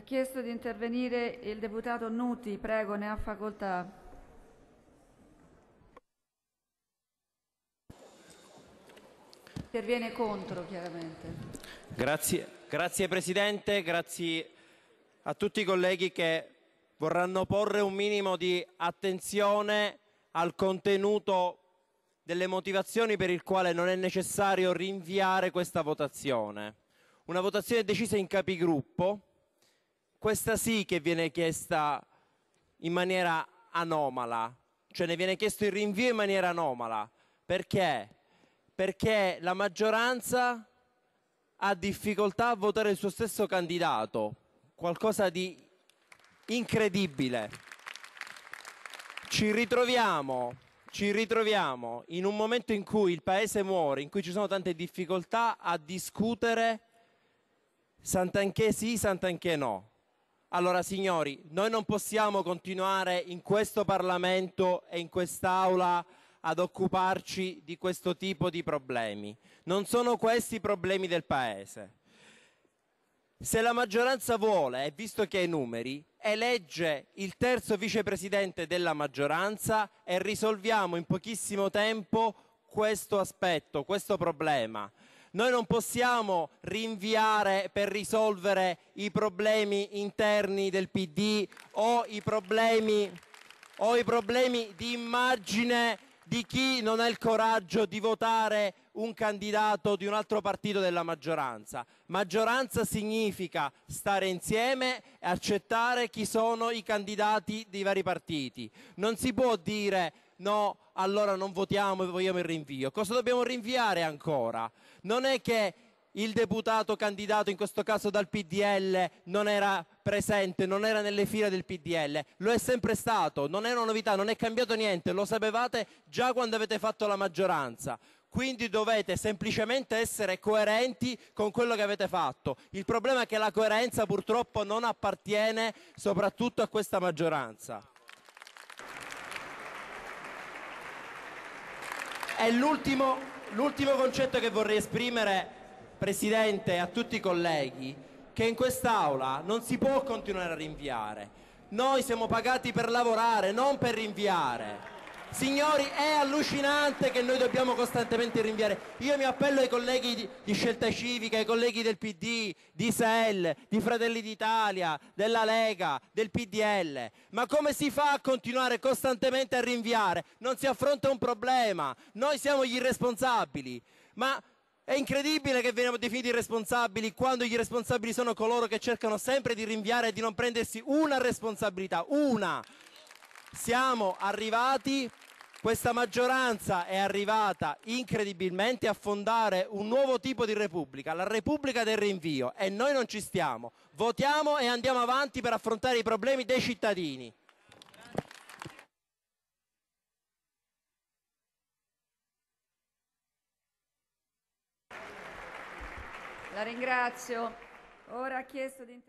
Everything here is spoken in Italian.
Ha chiesto di intervenire il deputato Nuti, prego, ne ha facoltà. Interviene contro, chiaramente. Grazie, grazie Presidente, grazie a tutti i colleghi che vorranno porre un minimo di attenzione al contenuto delle motivazioni per il quale non è necessario rinviare questa votazione. Una votazione decisa in capigruppo questa sì che viene chiesta in maniera anomala, cioè ne viene chiesto il rinvio in maniera anomala. Perché? Perché la maggioranza ha difficoltà a votare il suo stesso candidato, qualcosa di incredibile. Ci ritroviamo, ci ritroviamo in un momento in cui il paese muore, in cui ci sono tante difficoltà a discutere Sant'Anché sì, Sant'Anché no. Allora signori, noi non possiamo continuare in questo Parlamento e in quest'Aula ad occuparci di questo tipo di problemi. Non sono questi i problemi del Paese. Se la maggioranza vuole, visto che ha i numeri, elegge il terzo vicepresidente della maggioranza e risolviamo in pochissimo tempo questo aspetto, questo problema. Noi non possiamo rinviare per risolvere i problemi interni del PD o i problemi, o i problemi di immagine di chi non ha il coraggio di votare un candidato di un altro partito della maggioranza. Maggioranza significa stare insieme e accettare chi sono i candidati dei vari partiti. Non si può dire no, allora non votiamo e vogliamo il rinvio. Cosa dobbiamo rinviare ancora? Non è che il deputato candidato in questo caso dal PDL non era presente, non era nelle file del PDL, lo è sempre stato, non è una novità, non è cambiato niente, lo sapevate già quando avete fatto la maggioranza. Quindi dovete semplicemente essere coerenti con quello che avete fatto. Il problema è che la coerenza purtroppo non appartiene soprattutto a questa maggioranza. è l'ultimo, l'ultimo concetto che vorrei esprimere, Presidente, a tutti i colleghi, che in quest'Aula non si può continuare a rinviare. Noi siamo pagati per lavorare, non per rinviare. Signori, è allucinante che noi dobbiamo costantemente rinviare. Io mi appello ai colleghi di, di Scelta Civica, ai colleghi del PD, di SEL, di Fratelli d'Italia, della Lega, del PDL. Ma come si fa a continuare costantemente a rinviare? Non si affronta un problema. Noi siamo gli irresponsabili. Ma è incredibile che veniamo definiti irresponsabili quando gli responsabili sono coloro che cercano sempre di rinviare e di non prendersi una responsabilità, una. Siamo arrivati, questa maggioranza è arrivata incredibilmente a fondare un nuovo tipo di Repubblica, la Repubblica del rinvio, e noi non ci stiamo. Votiamo e andiamo avanti per affrontare i problemi dei cittadini. La ringrazio. Ora ha chiesto di